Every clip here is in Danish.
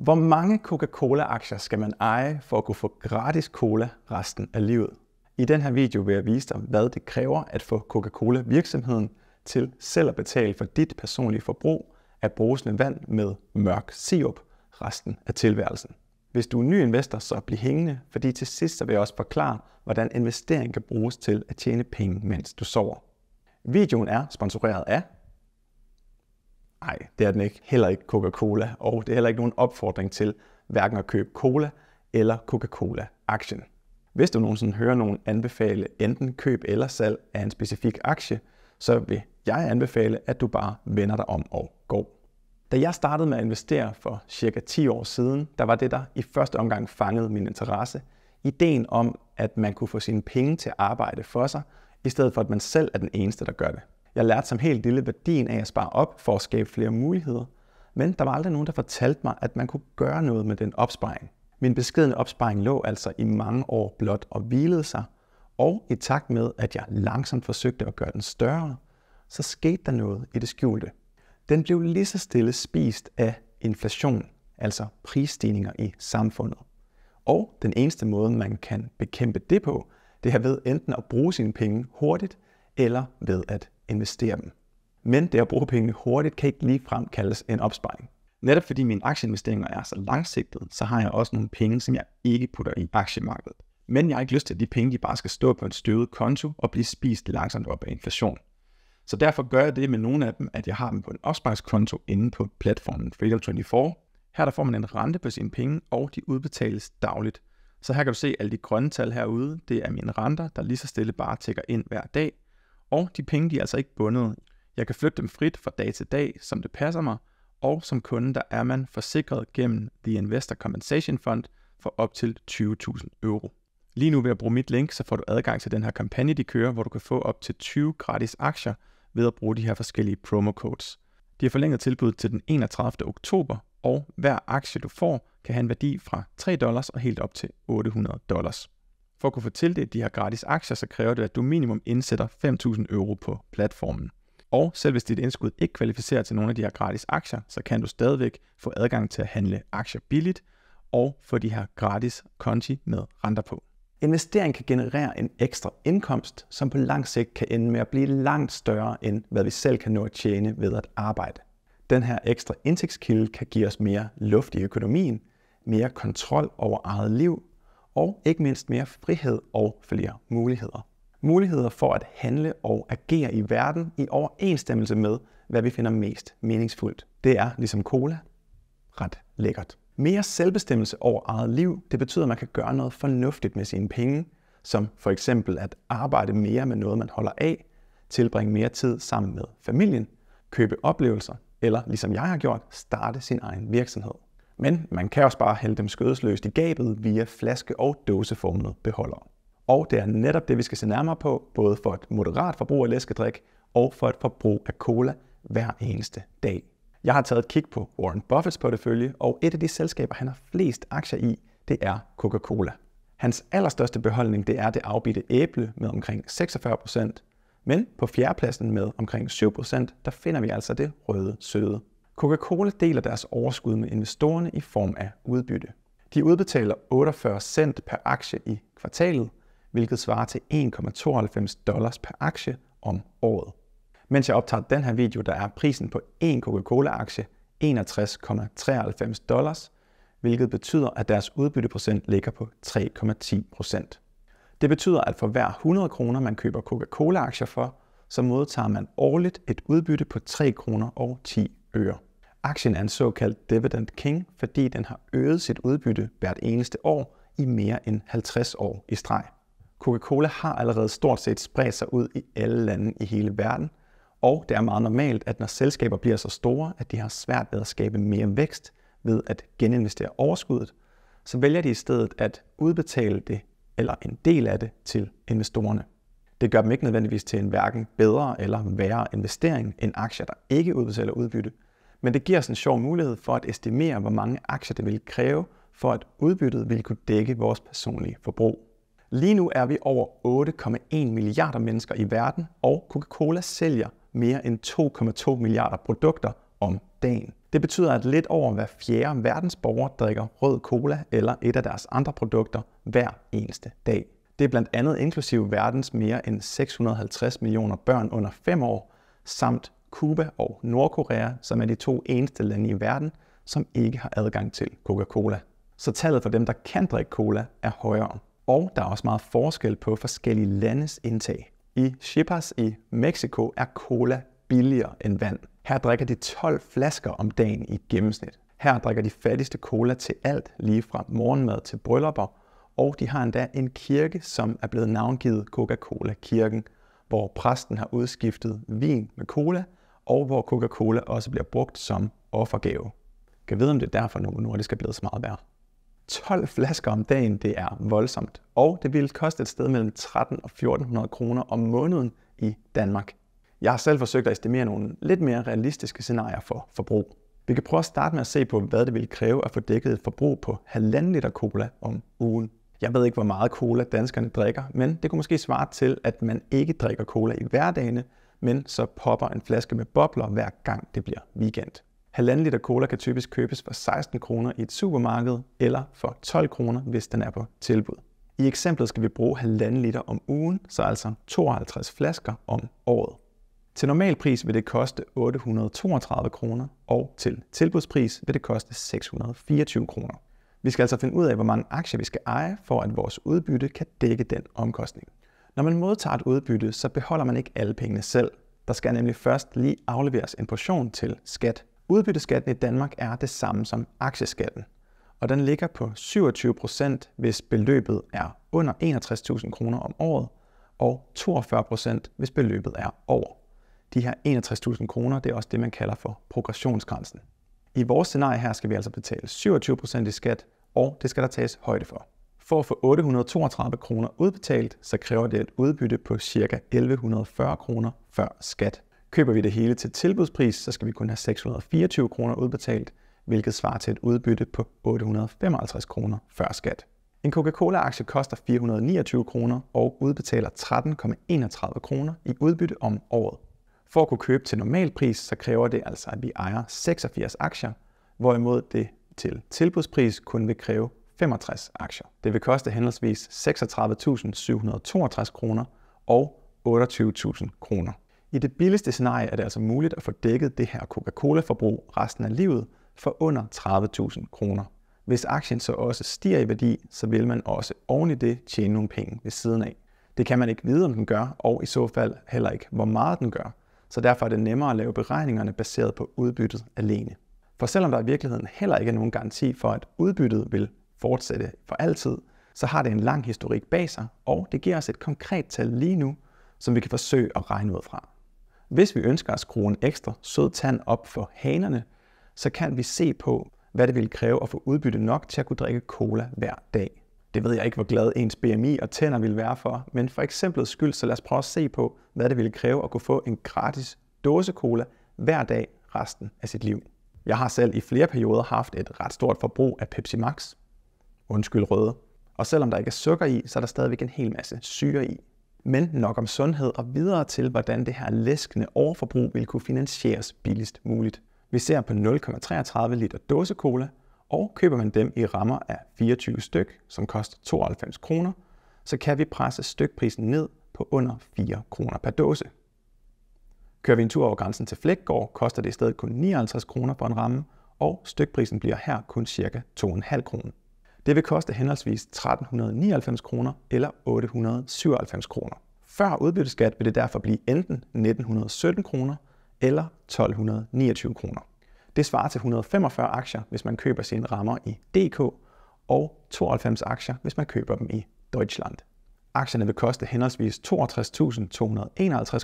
Hvor mange Coca-Cola-aktier skal man eje for at kunne få gratis cola resten af livet? I den her video vil jeg vise dig, hvad det kræver at få Coca-Cola-virksomheden til selv at betale for dit personlige forbrug af brusende vand med mørk sirup resten af tilværelsen. Hvis du er ny investor, så bliv hængende, fordi til sidst så vil jeg også forklare, hvordan investering kan bruges til at tjene penge, mens du sover. Videoen er sponsoreret af Nej, det er den ikke. Heller ikke Coca-Cola, og det er heller ikke nogen opfordring til hverken at købe cola eller Coca-Cola-aktien. Hvis du nogensinde hører nogen anbefale enten køb eller salg af en specifik aktie, så vil jeg anbefale, at du bare vender dig om og går. Da jeg startede med at investere for cirka 10 år siden, der var det, der i første omgang fangede min interesse. Ideen om, at man kunne få sine penge til at arbejde for sig, i stedet for at man selv er den eneste, der gør det. Jeg lærte som helt lille værdien af at spare op for at skabe flere muligheder, men der var aldrig nogen, der fortalte mig, at man kunne gøre noget med den opsparing. Min beskedende opsparing lå altså i mange år blot og hvilede sig, og i takt med, at jeg langsomt forsøgte at gøre den større, så skete der noget i det skjulte. Den blev lige så stille spist af inflation, altså prisstigninger i samfundet. Og den eneste måde, man kan bekæmpe det på, det er ved enten at bruge sine penge hurtigt, eller ved at investere dem. Men det at bruge pengene hurtigt kan ikke ligefrem kaldes en opsparing. Netop fordi mine aktieinvesteringer er så langsigtede, så har jeg også nogle penge, som jeg ikke putter i aktiemarkedet. Men jeg har ikke lyst til, at de penge de bare skal stå på en støvet konto og blive spist langsomt op af inflation. Så derfor gør jeg det med nogle af dem, at jeg har dem på en opsparingskonto inde på platformen Freedom24. Her der får man en rente på sine penge, og de udbetales dagligt. Så her kan du se alle de grønne tal herude. Det er mine renter, der lige så stille bare tækker ind hver dag, og de penge de er altså ikke bundet. Jeg kan flytte dem frit fra dag til dag, som det passer mig, og som kunde der er man forsikret gennem The Investor Compensation Fund for op til 20.000 euro. Lige nu ved at bruge mit link, så får du adgang til den her kampagne, de kører, hvor du kan få op til 20 gratis aktier ved at bruge de her forskellige promo codes. De har forlænget tilbuddet til den 31. oktober, og hver aktie du får, kan have en værdi fra 3 dollars og helt op til 800 dollars. For at kunne få tildelt de her gratis aktier, så kræver det, at du minimum indsætter 5.000 euro på platformen. Og selv hvis dit indskud ikke kvalificerer til nogle af de her gratis aktier, så kan du stadigvæk få adgang til at handle aktier billigt og få de her gratis konti med renter på. Investering kan generere en ekstra indkomst, som på lang sigt kan ende med at blive langt større end hvad vi selv kan nå at tjene ved at arbejde. Den her ekstra indtægtskilde kan give os mere luft i økonomien, mere kontrol over eget liv og ikke mindst mere frihed og flere muligheder. Muligheder for at handle og agere i verden i overensstemmelse med, hvad vi finder mest meningsfuldt. Det er, ligesom cola, ret lækkert. Mere selvbestemmelse over eget liv, det betyder, at man kan gøre noget fornuftigt med sine penge, som for eksempel at arbejde mere med noget, man holder af, tilbringe mere tid sammen med familien, købe oplevelser, eller ligesom jeg har gjort, starte sin egen virksomhed. Men man kan også bare hælde dem skødesløst i gabet via flaske- og dåseformede beholdere. Og det er netop det, vi skal se nærmere på, både for et moderat forbrug af læskedrik og for et forbrug af cola hver eneste dag. Jeg har taget et kig på Warren Buffetts portefølje, og et af de selskaber, han har flest aktier i, det er Coca-Cola. Hans allerstørste beholdning det er det afbitte æble med omkring 46%, men på fjerdepladsen med omkring 7%, der finder vi altså det røde søde Coca-Cola deler deres overskud med investorerne i form af udbytte. De udbetaler 48 cent per aktie i kvartalet, hvilket svarer til 1,92 dollars per aktie om året. Mens jeg optager den her video, der er prisen på en Coca-Cola-aktie 61,93 dollars, hvilket betyder, at deres udbytteprocent ligger på 3,10 Det betyder, at for hver 100 kroner, man køber Coca-Cola-aktier for, så modtager man årligt et udbytte på 3 kroner og 10 øre. Aktien er en såkaldt dividend king, fordi den har øget sit udbytte hvert eneste år i mere end 50 år i streg. Coca-Cola har allerede stort set spredt sig ud i alle lande i hele verden, og det er meget normalt, at når selskaber bliver så store, at de har svært ved at skabe mere vækst ved at geninvestere overskuddet, så vælger de i stedet at udbetale det eller en del af det til investorerne. Det gør dem ikke nødvendigvis til en hverken bedre eller værre investering end aktier, der ikke udbetaler udbytte, men det giver os en sjov mulighed for at estimere, hvor mange aktier det vil kræve, for at udbyttet ville kunne dække vores personlige forbrug. Lige nu er vi over 8,1 milliarder mennesker i verden, og Coca-Cola sælger mere end 2,2 milliarder produkter om dagen. Det betyder, at lidt over hver fjerde verdensborger drikker rød cola eller et af deres andre produkter hver eneste dag. Det er blandt andet inklusive verdens mere end 650 millioner børn under 5 år, samt Cuba og Nordkorea, som er de to eneste lande i verden, som ikke har adgang til Coca-Cola. Så tallet for dem, der kan drikke cola, er højere. Og der er også meget forskel på forskellige landes indtag. I Chiapas i Mexico er cola billigere end vand. Her drikker de 12 flasker om dagen i gennemsnit. Her drikker de fattigste cola til alt, lige fra morgenmad til bryllupper, og de har endda en kirke, som er blevet navngivet Coca-Cola-kirken, hvor præsten har udskiftet vin med cola, og hvor Coca-Cola også bliver brugt som offergave. Kan vide, om det er derfor, Novo Nordisk er blevet så meget værd. 12 flasker om dagen, det er voldsomt, og det ville koste et sted mellem 13 og 1400 kroner om måneden i Danmark. Jeg har selv forsøgt at estimere nogle lidt mere realistiske scenarier for forbrug. Vi kan prøve at starte med at se på, hvad det ville kræve at få dækket et forbrug på 1,5 liter cola om ugen. Jeg ved ikke, hvor meget cola danskerne drikker, men det kunne måske svare til, at man ikke drikker cola i hverdagene, men så popper en flaske med bobler hver gang det bliver weekend. Halvanden liter cola kan typisk købes for 16 kroner i et supermarked, eller for 12 kroner, hvis den er på tilbud. I eksemplet skal vi bruge halvanden liter om ugen, så altså 52 flasker om året. Til normal pris vil det koste 832 kroner, og til tilbudspris vil det koste 624 kroner. Vi skal altså finde ud af, hvor mange aktier vi skal eje, for at vores udbytte kan dække den omkostning. Når man modtager et udbytte, så beholder man ikke alle pengene selv. Der skal nemlig først lige afleveres en portion til skat. Udbytteskatten i Danmark er det samme som aktieskatten, og den ligger på 27 hvis beløbet er under 61.000 kroner om året, og 42 hvis beløbet er over. De her 61.000 kroner, det er også det, man kalder for progressionsgrænsen. I vores scenarie her skal vi altså betale 27 i skat, og det skal der tages højde for. For at få 832 kroner udbetalt, så kræver det et udbytte på ca. 1140 kroner før skat. Køber vi det hele til tilbudspris, så skal vi kun have 624 kroner udbetalt, hvilket svarer til et udbytte på 855 kroner før skat. En Coca-Cola-aktie koster 429 kroner og udbetaler 13,31 kroner i udbytte om året. For at kunne købe til normal pris, så kræver det altså, at vi ejer 86 aktier, hvorimod det til tilbudspris kun vil kræve 65 aktier. Det vil koste henholdsvis 36.762 kroner og 28.000 kroner. I det billigste scenarie er det altså muligt at få dækket det her Coca-Cola-forbrug resten af livet for under 30.000 kroner. Hvis aktien så også stiger i værdi, så vil man også oven i det tjene nogle penge ved siden af. Det kan man ikke vide, om den gør, og i så fald heller ikke, hvor meget den gør. Så derfor er det nemmere at lave beregningerne baseret på udbyttet alene. For selvom der i virkeligheden heller ikke er nogen garanti for, at udbyttet vil fortsætte for altid, så har det en lang historik bag sig, og det giver os et konkret tal lige nu, som vi kan forsøge at regne ud fra. Hvis vi ønsker at skrue en ekstra sød tand op for hanerne, så kan vi se på, hvad det ville kræve at få udbytte nok til at kunne drikke cola hver dag. Det ved jeg ikke, hvor glad ens BMI og tænder ville være for, men for eksempel skyld, så lad os prøve at se på, hvad det ville kræve at kunne få en gratis dåse cola hver dag resten af sit liv. Jeg har selv i flere perioder haft et ret stort forbrug af Pepsi Max, undskyld røde. Og selvom der ikke er sukker i, så er der stadigvæk en hel masse syre i. Men nok om sundhed og videre til, hvordan det her læskende overforbrug vil kunne finansieres billigst muligt. Vi ser på 0,33 liter dåsekola, og køber man dem i rammer af 24 styk, som koster 92 kroner, så kan vi presse stykprisen ned på under 4 kroner per dåse. Kører vi en tur over grænsen til Flækgård, koster det i stedet kun 59 kroner for en ramme, og stykprisen bliver her kun ca. 2,5 kroner. Det vil koste henholdsvis 1399 kroner eller 897 kroner. Før udbytteskat vil det derfor blive enten 1917 kroner eller 1229 kroner. Det svarer til 145 aktier, hvis man køber sine rammer i DK, og 92 aktier, hvis man køber dem i Deutschland. Aktierne vil koste henholdsvis 62.251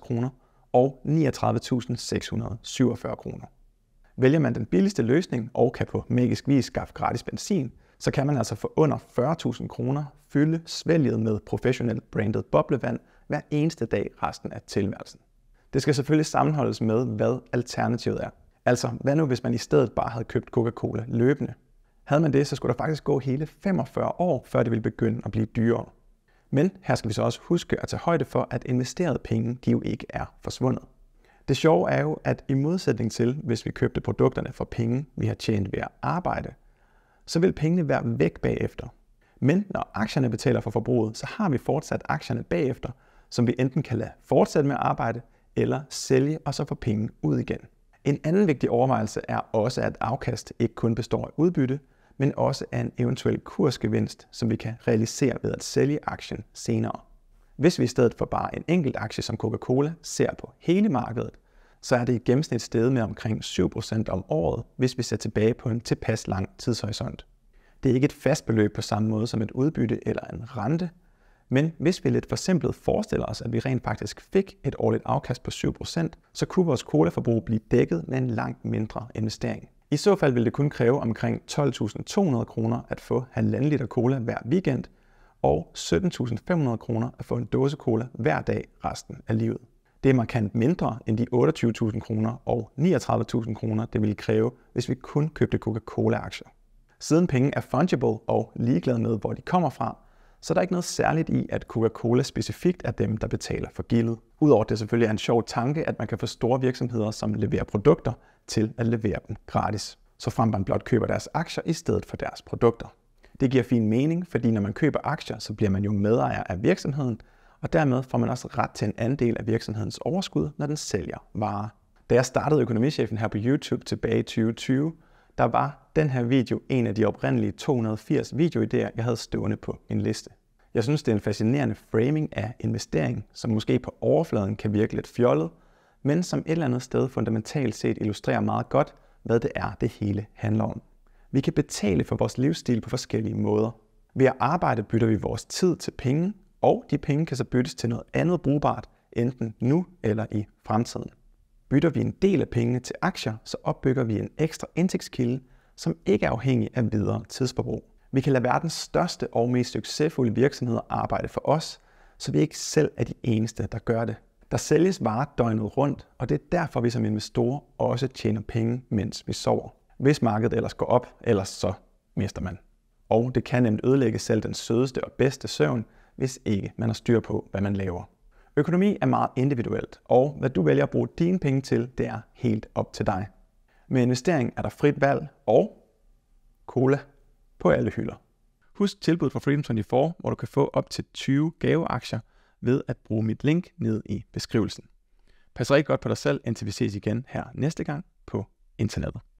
kroner og 39.647 kroner. Vælger man den billigste løsning og kan på magisk vis skaffe gratis benzin, så kan man altså for under 40.000 kroner fylde svælget med professionelt branded boblevand hver eneste dag resten af tilværelsen. Det skal selvfølgelig sammenholdes med, hvad alternativet er. Altså, hvad nu hvis man i stedet bare havde købt Coca-Cola løbende? Havde man det, så skulle der faktisk gå hele 45 år, før det ville begynde at blive dyrere. Men her skal vi så også huske at tage højde for, at investerede penge de jo ikke er forsvundet. Det sjove er jo, at i modsætning til, hvis vi købte produkterne for penge, vi har tjent ved at arbejde, så vil pengene være væk bagefter. Men når aktierne betaler for forbruget, så har vi fortsat aktierne bagefter, som vi enten kan lade fortsætte med at arbejde, eller sælge og så få penge ud igen. En anden vigtig overvejelse er også, at afkast ikke kun består af udbytte, men også af en eventuel kursgevinst, som vi kan realisere ved at sælge aktien senere. Hvis vi i stedet for bare en enkelt aktie som Coca-Cola ser på hele markedet, så er det i gennemsnit steget med omkring 7% om året, hvis vi ser tilbage på en tilpas lang tidshorisont. Det er ikke et fast beløb på samme måde som et udbytte eller en rente, men hvis vi lidt forsimplet forestiller os, at vi rent faktisk fik et årligt afkast på 7%, så kunne vores colaforbrug blive dækket med en langt mindre investering. I så fald ville det kun kræve omkring 12.200 kroner at få 1,5 liter cola hver weekend, og 17.500 kroner at få en dåse cola hver dag resten af livet. Det er markant mindre end de 28.000 kroner og 39.000 kroner, det ville kræve, hvis vi kun købte Coca-Cola-aktier. Siden penge er fungible og ligeglade med, hvor de kommer fra, så er der ikke noget særligt i, at Coca-Cola specifikt er dem, der betaler for gildet. Udover det selvfølgelig er en sjov tanke, at man kan få store virksomheder, som leverer produkter, til at levere dem gratis. Så frem man blot køber deres aktier i stedet for deres produkter. Det giver fin mening, fordi når man køber aktier, så bliver man jo medejer af virksomheden, og dermed får man også ret til en andel af virksomhedens overskud, når den sælger varer. Da jeg startede økonomichefen her på YouTube tilbage i 2020, der var den her video en af de oprindelige 280 videoidéer, jeg havde stående på min liste. Jeg synes, det er en fascinerende framing af investering, som måske på overfladen kan virke lidt fjollet, men som et eller andet sted fundamentalt set illustrerer meget godt, hvad det er, det hele handler om. Vi kan betale for vores livsstil på forskellige måder. Ved at arbejde bytter vi vores tid til penge, og de penge kan så byttes til noget andet brugbart, enten nu eller i fremtiden. Bytter vi en del af pengene til aktier, så opbygger vi en ekstra indtægtskilde, som ikke er afhængig af videre tidsforbrug. Vi kan lade verdens største og mest succesfulde virksomheder arbejde for os, så vi ikke selv er de eneste, der gør det. Der sælges varer døgnet rundt, og det er derfor, vi som investorer også tjener penge, mens vi sover. Hvis markedet ellers går op, ellers så mister man. Og det kan nemt ødelægge selv den sødeste og bedste søvn, hvis ikke man har styr på, hvad man laver. Økonomi er meget individuelt, og hvad du vælger at bruge dine penge til, det er helt op til dig. Med investering er der frit valg og cola på alle hylder. Husk tilbuddet fra Freedom24, hvor du kan få op til 20 gaveaktier ved at bruge mit link ned i beskrivelsen. Pas rigtig godt på dig selv, indtil vi ses igen her næste gang på internettet.